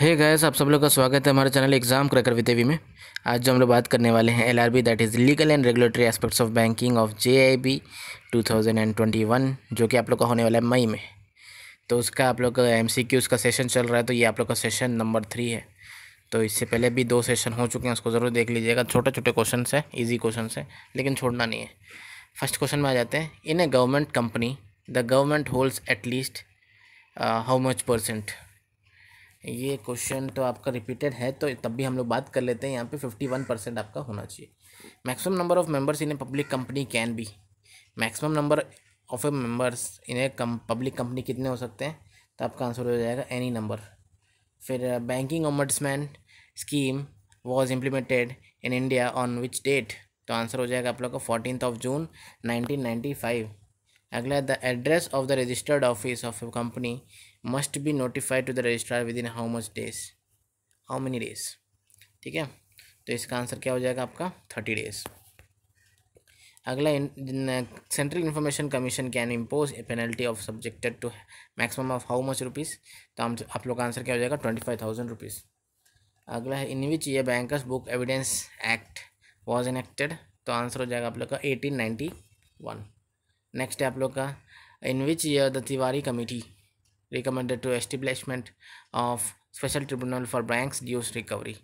हे gas आप सब लोग का स्वागत है हमारे चैनल एग्जाम क्रकर विद में आज जो हम लोग बात करने वाले हैं LRB that is legal and regulatory aspects of banking of JIB 2021 जो कि आप लोग का होने वाला है मई में तो उसका आप लोग का एम उसका सेशन चल रहा है तो ये आप लोग का सेशन नंबर थ्री है तो इससे पहले भी दो सेशन हो चुके हैं उसको ज़रूर देख लीजिएगा छोटे छोटे क्वेश्चन है ईजी क्वेश्चन है लेकिन छोड़ना नहीं है फर्स्ट क्वेश्चन में आ जाते हैं in a government company the government holds at least how much percent ये क्वेश्चन तो आपका रिपीटेड है तो तब भी हम लोग बात कर लेते हैं यहाँ पे फिफ्टी वन परसेंट आपका होना चाहिए maximum number of members in a public company can be maximum number of a members in a public company कितने हो सकते हैं तो आपका आंसर हो जाएगा एनी नंबर फिर banking ombudsman scheme was implemented in India on which date तो आंसर हो जाएगा आप लोग का fourteen of June nineteen ninety five अगला the address of the registered office of a company must be notified to the registrar within how much days how many days ठीक है तो इसका आंसर क्या हो जाएगा आपका थर्टी डेज अगला central information commission can impose a penalty of subjected to maximum of how much rupees तो हम आप लोग का आंसर क्या हो जाएगा ट्वेंटी फाइव थाउजेंड रुपीज़ अगला है इन विच ये bankers book evidence act was enacted तो आंसर हो जाएगा आप लोग का एटीन नाइन्टी वन नेक्स्ट है आप लोग का in which year the Tiwari committee recommended to establishment of special tribunal for banks dues recovery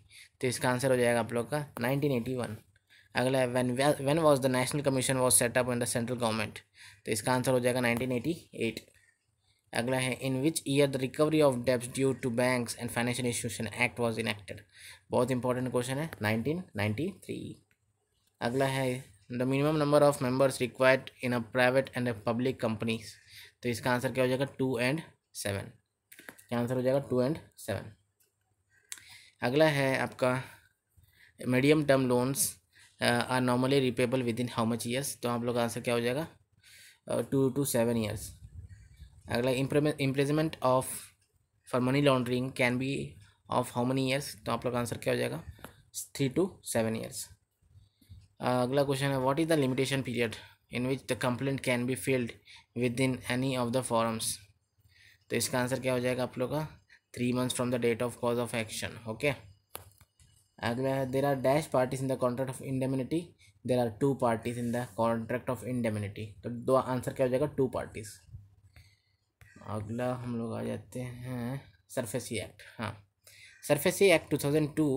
तो इसका आंसर हो जाएगा आप लोग का नाइनटीन एटी वन अगला है when when was the national commission was set up in the central government तो इसका आंसर हो जाएगा नाइनटीन एटी एट अगला है in which year the recovery of debts due to banks and financial institution act was enacted बहुत important question है nineteen three अगला है the minimum number of members required in a private and a public companies तो इसका answer क्या हो जाएगा two and seven क्या आंसर हो जाएगा टू एंड सेवन अगला है आपका medium term loans are normally repayable within how much years तो आप लोग का आंसर क्या हो जाएगा टू टू सेवन ईयर्स अगला imprisonment of for money laundering can be of how many years तो आप लोग का आंसर क्या हो जाएगा three to seven years Uh, अगला क्वेश्चन है what is the limitation period in which the complaint can be filed within any of the forums तो इसका आंसर क्या हो जाएगा आप लोग का three months from the date of cause of action okay अगला है there are dash parties in the contract of indemnity there are two parties in the contract of indemnity तो दो आंसर क्या हो जाएगा टू पार्टीज अगला हम लोग आ जाते हैं सरफेसी एक्ट हाँ SARFAESI act two thousand two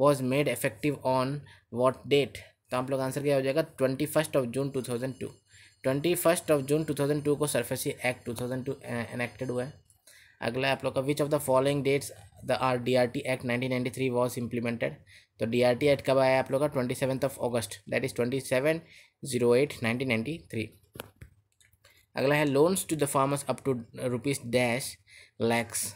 was made effective on what date तो आप लोग आंसर क्या हो जाएगा twenty first of June two thousand two twenty first of June two thousand two को SARFAESI act two thousand two enacted हुआ है अगला आप लोग का which of the following dates the R D R T act nineteen ninety three was implemented तो D R T act कब आया आप लोग का twenty seventh of August that is twenty seven zero eight nineteen ninety three अगला है loans to the farmers up to rupees dash lakhs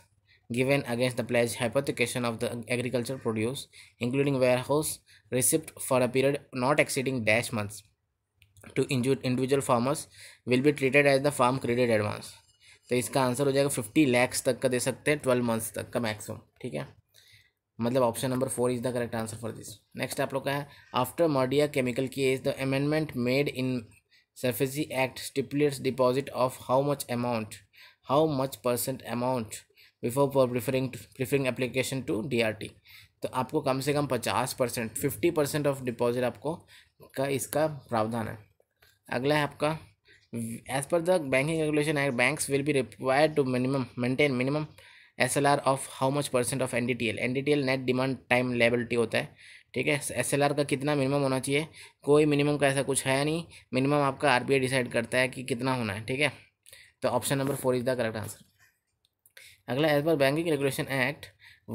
given against the pledge hypothecation of the agriculture produce including warehouse receipt for a period not exceeding dash months to injured individual farmers will be treated as the farm credit advance तो इसका answer हो जाएगा fifty lakhs तक का दे सकते हैं twelve months तक का मैक्सिमम ठीक है मतलब option number four is the correct answer for this next आप लोग का है आफ्टर मर्डिया केमिकल की is the amendment made in SARFAESI act stipulates deposit of how much amount how much percent amount before for preferring application to T तो आपको कम से कम पचास percent fifty percent of deposit आपको का इसका प्रावधान है अगला है आपका as per the banking regulation act banks will be required to minimum maintain minimum S L R of how much percent of N D T L N D T L net demand time liability होता है ठीक है S L R का कितना minimum होना चाहिए कोई minimum का ऐसा कुछ है नहीं मिनिमम आपका आर बी आई डिसाइड करता है कि कितना होना है ठीक है तो option number four is the correct answer अगला as per banking regulation act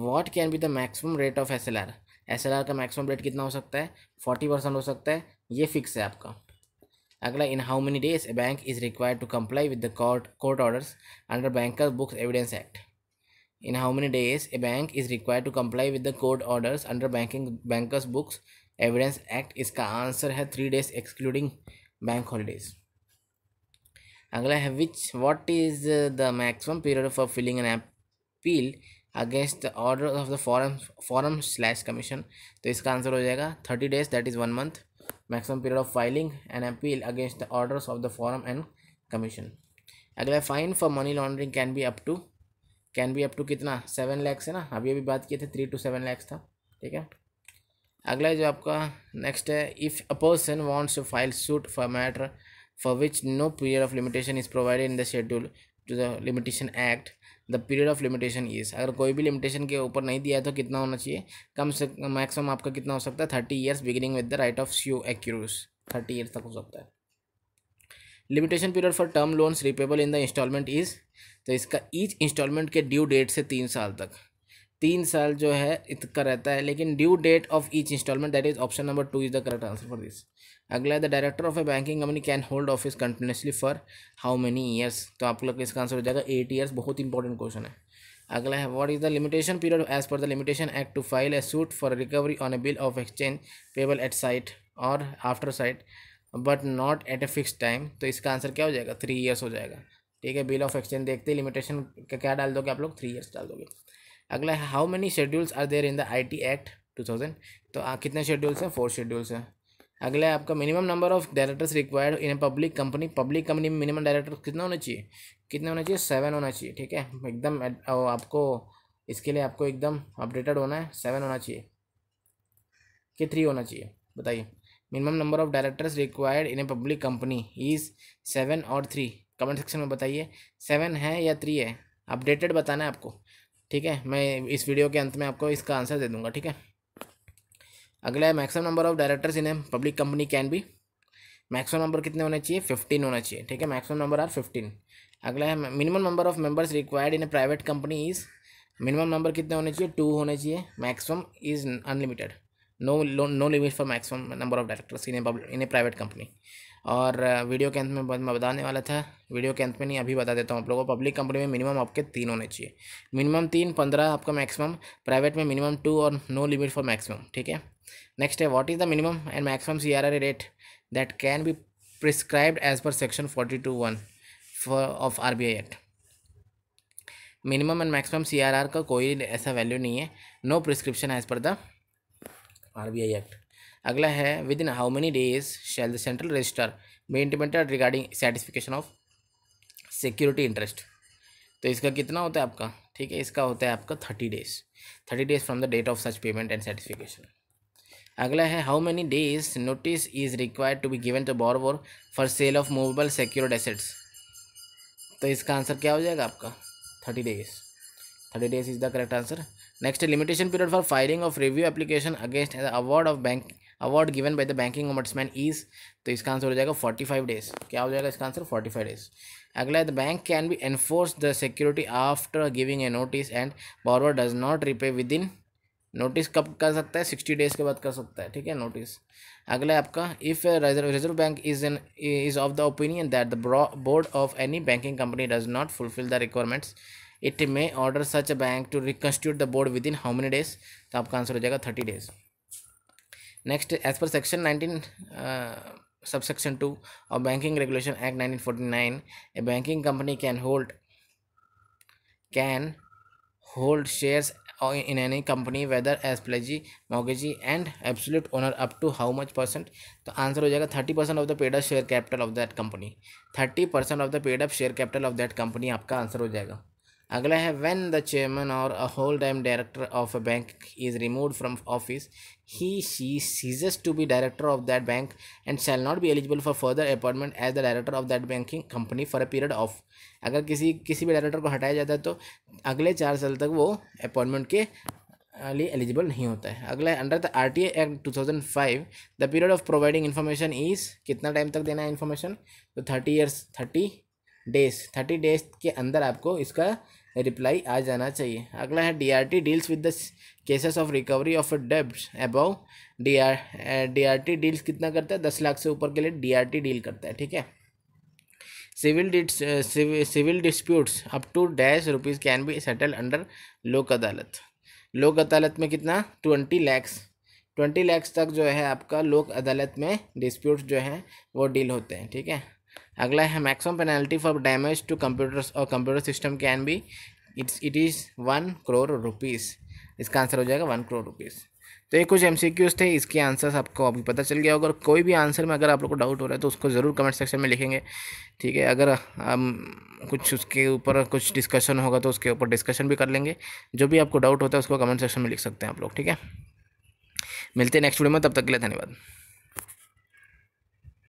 what can be the maximum rate of S L R S L R का मैक्सिमम रेट कितना हो सकता है फोर्टी परसेंट हो सकता है ये फिक्स है आपका अगला in how many days a bank is required to comply with the court court orders under banker books evidence act in how many days a bank is required to comply with the court orders under banking bankers books evidence act इसका answer है three days excluding bank holidays अगला है which what is the maximum period for filing an appeal against order of the forum forum slash commission तो इसका answer हो जाएगा thirty days that is one month maximum period of filing an appeal against the order of the forum and commission अगला fine for money laundering can be up to can be up to कितना seven lakhs है ना अभी अभी बात किए थे three to seven lakhs था ठीक है अगला जो आपका नेक्स्ट है if a person wants to file suit for matter for which no period of limitation is provided in the schedule to the limitation act the period of limitation is अगर कोई भी लिमिटेशन के ऊपर नहीं दिया है तो कितना होना चाहिए कम से मैक्सिमम आपका कितना हो सकता है thirty years beginning with the right of sue accrues thirty years तक हो सकता है limitation period for term loans repayable in the installment is तो इसका ईच इंस्टॉलमेंट के ड्यू डेट से तीन साल तक तीन साल जो है इतना रहता है लेकिन due date of each installment that is option number two is the correct answer for this अगला है the director of a banking company can hold office continuously for how many years तो आप लोग इसका आंसर हो जाएगा eight years बहुत important question है अगला है what is the limitation period as per the limitation act to file a suit for recovery on a bill of exchange payable at sight और after sight but not at a fix time तो इसका answer क्या हो जाएगा three years हो जाएगा ठीक है बिल ऑफ एक्सचेंज देखते हैं लिमिटेशन का क्या डाल दोगे आप लोग थ्री ईयर्स डाल दोगे अगला है how many schedules are there in the I T act two thousand तो आ, कितने शेड्यूल्स हैं फोर शेड्यूल्स हैं अगला है आपका minimum number of directors required in public company public company में मिनिमम डायरेक्टर कितना होना चाहिए कितना होना चाहिए सेवन होना चाहिए ठीक है एकदम आपको इसके लिए आपको एकदम अपडेटेड होना है सेवन होना चाहिए कि थ्री होना चाहिए बताइए minimum number of directors required in a public company is seven और थ्री कमेंट सेक्शन में बताइए सेवन है या थ्री है अपडेटेड बताना है आपको ठीक है मैं इस वीडियो के अंत में आपको इसका आंसर दे दूंगा ठीक है अगला है maximum number of directors in a public company can be maximum number कितने होने चाहिए फिफ्टीन होना चाहिए ठीक है मैक्सिमम नंबर आर फिफ्टीन अगला है minimum number of members required in a private company is minimum number कितने होने चाहिए टू होने चाहिए maximum is unlimited no no limit for maximum number of directors in a in a private company और video के अंत में मैं बताने वाला था वीडियो के अंत में नहीं अभी बता देता हूँ आप लोगों को पब्लिक कंपनी में मिनिमम आपके तीन होने चाहिए मिनिमम तीन पंद्रह आपका मैक्सिमम प्राइवेट में मिनिमम टू और नो लिमिट फॉर मैक्सिमम ठीक है नेक्स्ट है what is the minimum and maximum C R rate that can be prescribe as per section forty two one of R B I act minimum and maximum C R R का कोई ऐसा value नहीं है no prescription as per the R B I act अगला है within how many days shell the central register be regarding satisfaction of security interest तो इसका कितना होता है आपका ठीक है इसका होता है आपका thirty days thirty days from the date of such payment and satisfaction अगला है how many days notice is required to be given to वोर for sale of movable secured assets तो इसका आंसर क्या हो जाएगा आपका thirty days thirty days is the correct answer next limitation period for filing of review application against the award of bank award given by the banking ombudsman is तो इसका answer हो जाएगा फोर्टी फाइव डेज क्या हो जाएगा इसका answer forty five days अगला है the bank can be enforce the security after giving a notice and borrower does not repay within notice कब कर सकता है सिक्सटी डेज के बाद कर सकता है ठीक है नोटिस अगला है आपका if reserve bank is an is of the opinion that the board of any banking company does not fulfil the requirements it may order such a bank to reconstitute the board within how many days तो आपका answer हो जाएगा thirty days next as per section nineteen sub section two और banking regulation act nineteen forty nine a banking company can hold can hold shares in any company whether as pledgee mortgagee and absolute owner up to how much percent तो answer हो जाएगा thirty percent of the paid up share capital of that company thirty percent of the paid up share capital of that company आपका answer हो जाएगा अगला है when the chairman और a whole time director of a bank is removed from office he she ceases to be director of that bank and shall not be eligible for further appointment as the director of that banking company for a period of अगर किसी किसी भी director को हटाया जाता है तो अगले चार साल तक वो अपॉइंटमेंट के लिए एलिजिबल नहीं होता है अगला है under the R T act two thousand five the period of providing information is कितना टाइम तक देना है इन्फॉर्मेशन तो thirty years thirty days thirty days के अंदर आपको इसका रिप्लाई आ जाना चाहिए अगला है DRT deals with the cases of recovery of डेब्ट अबव डीआर डीआरटी डील्स कितना करता है दस लाख से ऊपर के लिए डीआरटी डील करता है ठीक है civil civil disputes up to dash rupees can be settle under Lok Adalat लोक अदालत में कितना ट्वेंटी लैक्स ट्वेंटी लैक्स तक जो है आपका लोक अदालत में डिस्प्यूट जो है वो डील होते हैं ठीक है अगला है maximum penalty for damage to computers और computer system can be its it is one crore rupees इसका आंसर हो जाएगा वन करोड़ रुपीज़ तो ये कुछ एम थे इसके आंसर्स आपको अभी पता चल गया होगा और कोई भी आंसर में अगर आप लोग को डाउट हो रहा है तो उसको ज़रूर कमेंट सेक्शन में लिखेंगे ठीक है अगर हम कुछ उसके ऊपर कुछ डिस्कशन होगा तो उसके ऊपर डिस्कशन भी कर लेंगे जो भी आपको डाउट होता है उसको कमेंट सेक्शन में लिख सकते हैं आप लोग ठीक है मिलते हैं नेक्स्ट वीडियो में तब तक के लिए धन्यवाद